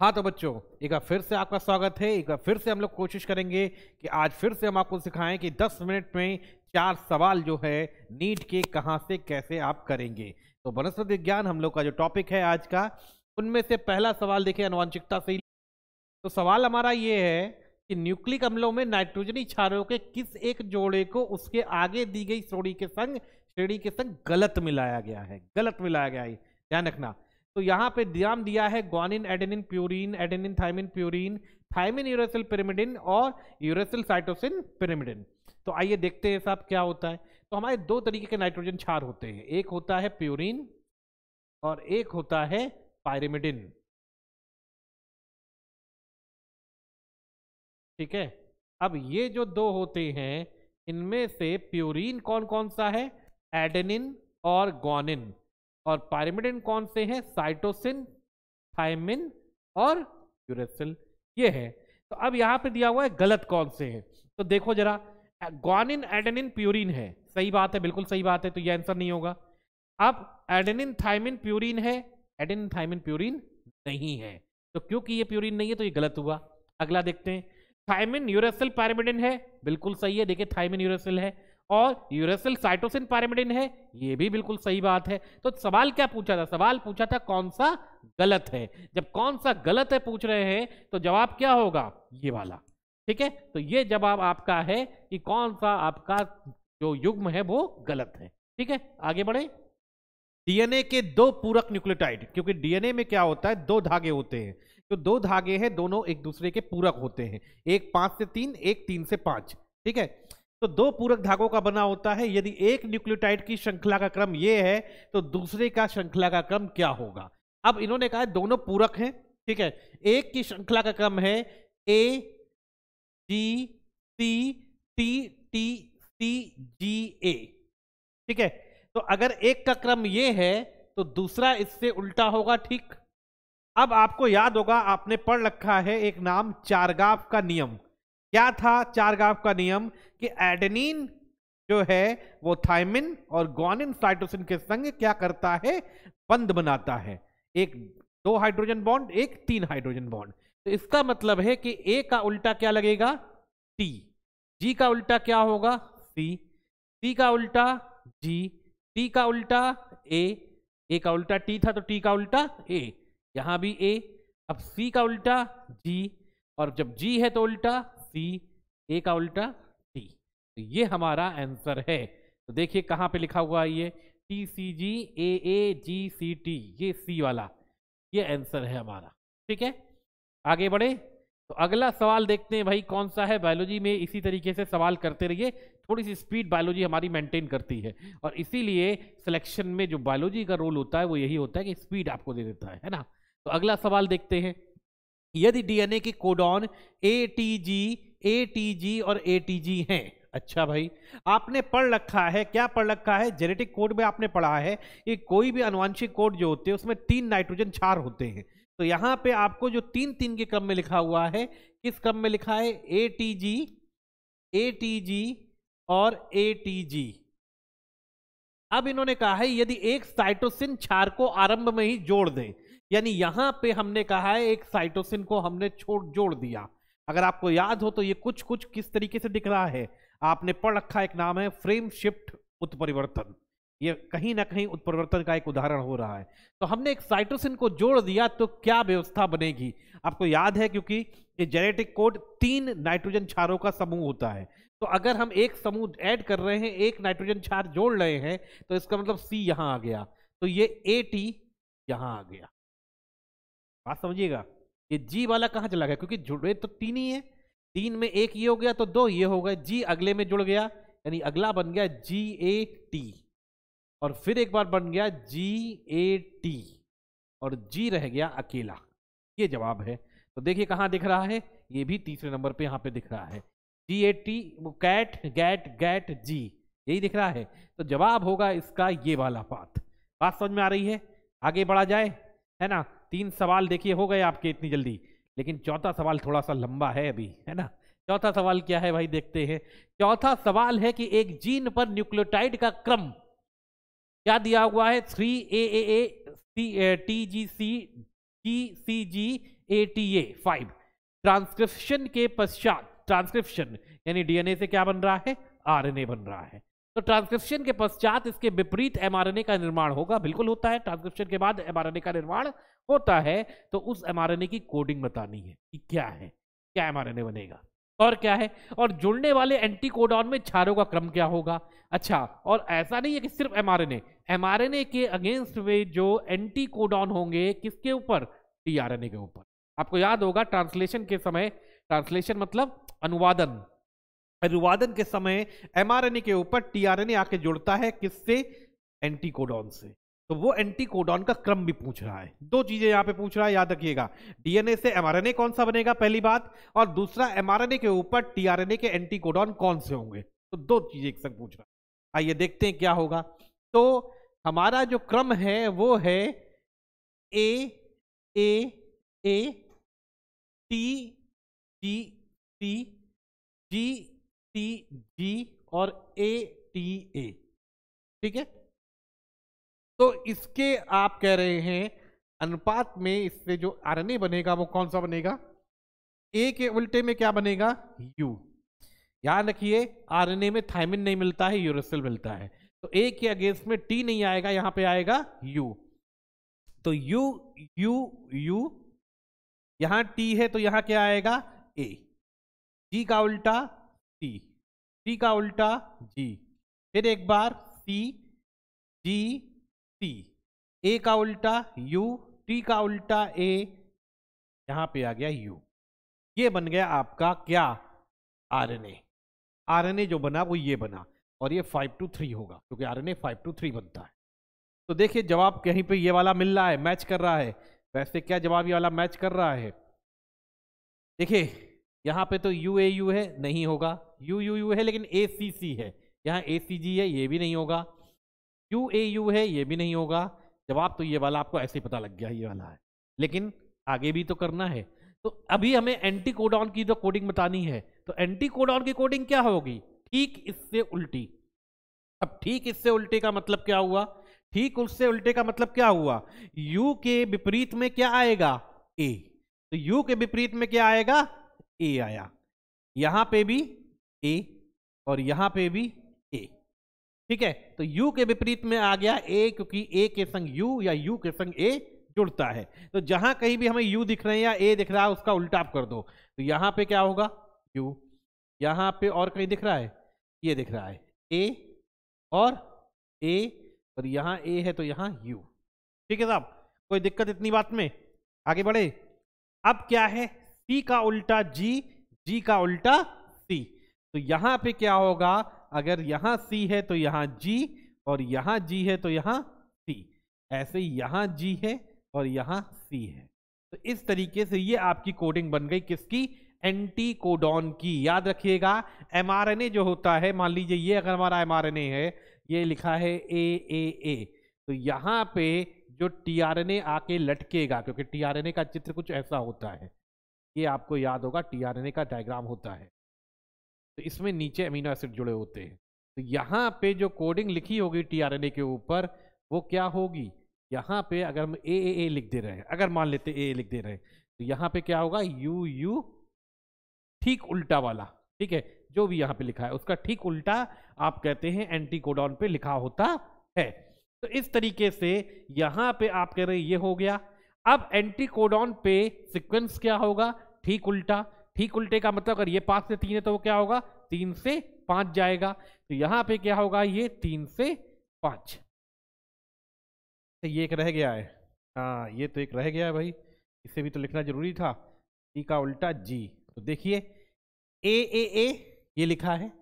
हाँ तो बच्चों एक बार फिर से आपका स्वागत है एक बार फिर से हम लोग कोशिश करेंगे कि आज फिर से हम आपको सिखाएं कि 10 मिनट में चार सवाल जो है नीट के कहाँ से कैसे आप करेंगे तो वनस्पति विज्ञान हम लोग का जो टॉपिक है आज का उनमें से पहला सवाल देखें अनुवांशिकता से तो सवाल हमारा ये है कि न्यूक्लिक अम्लों में नाइट्रोजनी क्षारों के किस एक जोड़े को उसके आगे दी गई श्रोणी के संग श्रेणी के संग गलत मिलाया गया है गलत मिलाया गया है ध्यान रखना तो यहाँ पे ध्यान दिया है guanine adenine purine adenine thymine purine thymine uracil pyrimidine और यूरेसिल साइटोसिन पिरामिडिन तो आइए देखते हैं साहब क्या होता है तो हमारे दो तरीके के नाइट्रोजन छार होते हैं एक होता है प्यूरिन और एक होता है पायरेमिडिन ठीक है अब ये जो दो होते हैं इनमें से प्यूरिन कौन कौन सा है एडेनिन और ग्वानिन और पायरिमिडिन कौन से हैं साइटोसिन थायमिन और यूरेसिल ये है तो अब यहाँ पे दिया हुआ है गलत कौन से हैं तो देखो जरा ग्वानिन एडेनिन प्यूरिन है सही बात है बिल्कुल सही बात है तो ये आंसर नहीं होगा अब एडेनिन थायमिन प्यूरिन है एडेनिन थायमिन प्यूरिन नहीं है तो क्योंकि ये प्यूरिन नहीं है तो ये गलत हुआ अगला देखते हैं थायमिन यूरेसिल पैरामिडिन है बिल्कुल सही है देखिए थायमिन यूरेसिल है और यूरेसिल साइटोसिन पैरामिडिन है ये भी बिल्कुल सही बात है तो सवाल क्या पूछा था सवाल पूछा था कौन सा गलत है जब कौन सा गलत है पूछ रहे हैं तो जवाब क्या होगा ये वाला ठीक है तो ये जवाब आपका है कि कौन सा आपका जो युग्म है वो गलत है ठीक है आगे बढ़े डीएनए के दो पूरक न्यूक्लियोटाइड क्योंकि डीएनए में क्या होता है दो धागे होते हैं तो दो धागे हैं दोनों एक दूसरे के पूरक होते हैं एक पांच से तीन एक तीन से पांच ठीक है तो दो पूरक धागों का बना होता है यदि एक न्यूक्लियोटाइड की श्रृंखला का क्रम यह है तो दूसरे का श्रृंखला का क्रम क्या होगा अब इन्होंने कहा दोनों पूरक हैं ठीक है एक की श्रृंखला का क्रम है ए जी C T T C G ए ठीक है तो अगर एक का क्रम ये है तो दूसरा इससे उल्टा होगा ठीक अब आपको याद होगा आपने पढ़ रखा है एक नाम चारगाफ का नियम क्या था चारगांव का नियम कि एडेनिन जो है वो थाइमिन और गोनिन साइटोसिन के संग क्या करता है बंद बनाता है एक दो हाइड्रोजन बॉन्ड एक तीन हाइड्रोजन बॉन्ड तो इसका मतलब है कि ए का उल्टा क्या लगेगा टी जी का उल्टा क्या होगा सी सी का उल्टा जी टी का उल्टा ए ए का उल्टा टी था तो टी का उल्टा ए यहां भी ए अब सी का उल्टा जी और जब जी है तो उल्टा सी ए का उल्टा टी तो ये हमारा आंसर है तो देखिए कहाँ पे लिखा हुआ है ये टी सी जी ए ए जी सी टी ये सी वाला ये आंसर है हमारा ठीक है आगे बढ़े तो अगला सवाल देखते हैं भाई कौन सा है बायोलॉजी में इसी तरीके से सवाल करते रहिए थोड़ी सी स्पीड बायोलॉजी हमारी मेंटेन करती है और इसीलिए सिलेक्शन में जो बायोलॉजी का रोल होता है वो यही होता है कि स्पीड आपको दे देता है है ना तो अगला सवाल देखते हैं यदि डीएनए के codon A T G A T G और ए टी जी हैं अच्छा भाई आपने पढ़ रखा है क्या पढ़ रखा है जेनेटिक कोड में आपने पढ़ा है कि कोई भी अनुवांशिक कोड जो होते हैं उसमें तीन नाइट्रोजन चार होते हैं तो यहां पे आपको जो तीन तीन के क्रम में लिखा हुआ है किस क्रम में लिखा है ए T G A T G और ए टी जी अब इन्होंने कहा है यदि एक साइटोसिन क्षार को आरंभ में ही जोड़ दें यानी यहां पे हमने कहा है एक साइटोसिन को हमने छोड़ जोड़ दिया अगर आपको याद हो तो ये कुछ कुछ किस तरीके से दिख रहा है आपने पढ़ रखा एक नाम है फ्रेम शिफ्ट उत्परिवर्तन ये कहीं ना कहीं उत्परिवर्तन का एक उदाहरण हो रहा है तो हमने एक साइटोसिन को जोड़ दिया तो क्या व्यवस्था बनेगी आपको याद है क्योंकि ये जेनेटिक कोड तीन नाइट्रोजन छारों का समूह होता है तो अगर हम एक समूह ऐड कर रहे हैं एक नाइट्रोजन छार जोड़ रहे हैं तो इसका मतलब सी यहाँ आ गया तो ये ए टी यहाँ आ गया बात समझिएगा ये जी वाला कहाँ चला गया क्योंकि जुड़े तो तीन ही है तीन में एक ये हो गया तो दो ये हो गए जी अगले में जुड़ गया यानी अगला बन गया जी ए टी और फिर एक बार बन गया जी ए टी और जी रह गया अकेला ये जवाब है तो देखिए कहाँ दिख रहा है ये भी तीसरे नंबर पे यहाँ पे दिख रहा है जी ए टी कैट गैट गैट जी यही दिख रहा है तो जवाब होगा इसका ये वाला पाथ बात समझ में आ रही है आगे बढ़ा जाए है ना तीन सवाल देखिए हो गए आपके इतनी जल्दी लेकिन चौथा सवाल थोड़ा सा लंबा है अभी है ना चौथा सवाल क्या है भाई देखते हैं चौथा सवाल है कि एक जीन पर न्यूक्लियोटाइड का क्रम क्या दिया हुआ है three A A A T G C T C G A T A five transcription के पश्चात ट्रांसक्रिप्शन यानी डीएनए से क्या बन रहा है आरएनए बन रहा है तो ट्रांसक्रिप्शन के पश्चात इसके विपरीत एमआरएनए का निर्माण होगा बिल्कुल होता है ट्रांसक्रिप्शन के बाद एमआरएनए का निर्माण होता है तो उस एम की कोडिंग बतानी है कि क्या है क्या एम बनेगा और क्या है और जुड़ने वाले एंटी कोडॉन में छारों का क्रम क्या होगा अच्छा और ऐसा नहीं है कि सिर्फ एमआरएनए एमआरएनए के अगेंस्ट में जो एंटी कोडॉन होंगे किसके ऊपर टीआरएनए के ऊपर आपको याद होगा ट्रांसलेशन के समय ट्रांसलेशन मतलब अनुवादन अनुवादन के समय एम के ऊपर टीआरएनए आके जुड़ता है किससे एंटी कोडॉन से तो वो एंटी कोडॉन का क्रम भी पूछ रहा है दो चीजें यहां पे पूछ रहा है याद रखिएगा डीएनए से एमआरएनए कौन सा बनेगा पहली बात और दूसरा एमआरएनए के ऊपर टीआरएनए के एंटी कोडॉन कौन से होंगे तो दो चीजें एक संग पूछ रहा है आइए देखते हैं क्या होगा तो हमारा जो क्रम है वो है A A A T G T G T G और ए टी ए ठीक है तो इसके आप कह रहे हैं अनुपात में इससे जो आर बनेगा वो कौन सा बनेगा ए के उल्टे में क्या बनेगा यू याद रखिए आर में थायमिन नहीं मिलता है यूरोसिल मिलता है तो ए के अगेंस्ट में टी नहीं आएगा यहां पे आएगा यू तो यू यू यू यहां टी है तो यहां क्या आएगा ए जी का उल्टा टी टी का उल्टा जी फिर एक बार सी जी टी ए का उल्टा यू टी का उल्टा ए यहां पे आ गया यू ये बन गया आपका क्या R R N A N A जो बना वो ये बना और ये फाइव टू थ्री होगा क्योंकि ए फाइव टू थ्री बनता है तो देखिए जवाब कहीं पे ये वाला मिल रहा है मैच कर रहा है वैसे क्या जवाब ये वाला मैच कर रहा है देखिए यहाँ पे तो यू ए यू है नहीं होगा यू यू यू है लेकिन ए सी सी है यहाँ ए सी जी है ये भी नहीं होगा क्यू ए यू है ये भी नहीं होगा जवाब तो ये वाला आपको ऐसे ही पता लग गया ये वाला है लेकिन आगे भी तो करना है तो अभी हमें एंटी कोडॉन की जो कोडिंग बतानी है तो एंटी कोडॉन की कोडिंग क्या होगी ठीक इससे उल्टी अब ठीक इससे उल्टे का मतलब क्या हुआ ठीक उससे उल्टे का मतलब क्या हुआ यू के विपरीत में क्या आएगा ए तो यू के विपरीत में क्या आएगा ए आया यहां पे भी ए और यहां पे भी ए ठीक है तो यू के विपरीत में आ गया ए क्योंकि ए के संग यू या यू के संग ए जुड़ता है तो जहां कहीं भी हमें यू दिख रहे हैं या ए दिख रहा है उसका उल्टा कर दो तो यहां पे क्या होगा यू यहां पे और कहीं दिख रहा है ये दिख रहा है ए और ए और यहां ए है तो यहां यू ठीक है साहब कोई दिक्कत इतनी बात में आगे बढ़े अब क्या है सी का उल्टा जी जी का उल्टा सी तो यहां पर क्या होगा अगर यहाँ सी है तो यहाँ जी और यहाँ जी है तो यहाँ सी ऐसे यहाँ जी है और यहाँ सी है तो इस तरीके से ये आपकी कोडिंग बन गई किसकी एंटी कोडॉन की याद रखिएगा एम जो होता है मान लीजिए ये अगर हमारा एम है ये लिखा है ए ए ए तो यहाँ पे जो ए आके लटकेगा क्योंकि ए का चित्र कुछ ऐसा होता है ये आपको याद होगा ए का डायग्राम होता है तो इसमें नीचे अमीनो एसिड जुड़े होते हैं तो यहाँ पे जो कोडिंग लिखी होगी टीआरएनए के ऊपर वो क्या होगी यहाँ पे अगर हम ए ए ए लिख दे रहे हैं अगर मान लेते ए ए लिख दे रहे हैं तो यहाँ पे क्या होगा यू यू ठीक उल्टा वाला ठीक है जो भी यहाँ पे लिखा है उसका ठीक उल्टा आप कहते हैं एंटीकोडॉन पे लिखा होता है तो इस तरीके से यहाँ पे आप कह रहे हैं ये हो गया अब एंटीकोडॉन पे सिक्वेंस क्या होगा ठीक उल्टा ठीक उल्टे का मतलब अगर ये पाँच से तीन है तो वो क्या होगा तीन से पाँच जाएगा तो यहाँ पे क्या होगा ये तीन से पाँच तो ये एक रह गया है हाँ ये तो एक रह गया है भाई इसे भी तो लिखना जरूरी था ई का उल्टा जी तो देखिए ए ए ए ये लिखा है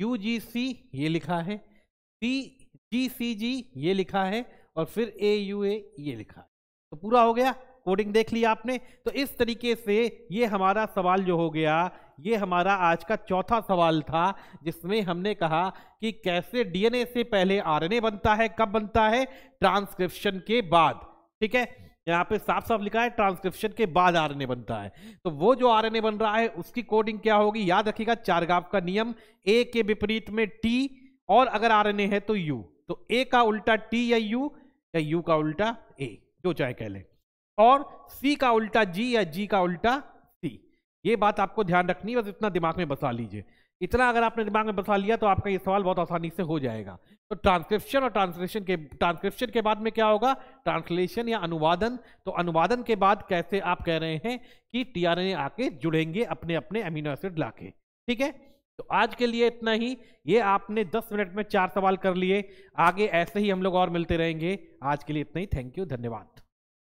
यू जी सी ये लिखा है सी जी सी जी ये लिखा है और फिर ए यू ए ये लिखा है तो पूरा हो गया कोडिंग देख लिया आपने तो इस तरीके से ये हमारा सवाल जो हो गया ये हमारा आज का चौथा सवाल था जिसमें हमने कहा कि कैसे डीएनए से पहले आरएनए बनता है कब बनता है ट्रांसक्रिप्शन के बाद ठीक है यहाँ पे साफ साफ लिखा है ट्रांसक्रिप्शन के बाद आरएनए बनता है तो वो जो आरएनए बन रहा है उसकी कोडिंग क्या होगी याद रखिएगा चारगाव का नियम ए के विपरीत में टी और अगर आर है तो यू तो ए का उल्टा टी या यू या यू का उल्टा ए जो चाहे कह लें और सी का उल्टा जी या जी का उल्टा सी ये बात आपको ध्यान रखनी है बस इतना दिमाग में बसा लीजिए इतना अगर आपने दिमाग में बसा लिया तो आपका ये सवाल बहुत आसानी से हो जाएगा तो ट्रांसक्रिप्शन और ट्रांसलेशन के ट्रांसक्रिप्शन के बाद में क्या होगा ट्रांसलेशन या अनुवादन तो अनुवादन के बाद कैसे आप कह रहे हैं कि टीआरएनए आके जुड़ेंगे अपने अपने अमीनो एसिड लाके ठीक है तो आज के लिए इतना ही ये आपने 10 मिनट में चार सवाल कर लिए आगे ऐसे ही हम लोग और मिलते रहेंगे आज के लिए इतना ही थैंक यू धन्यवाद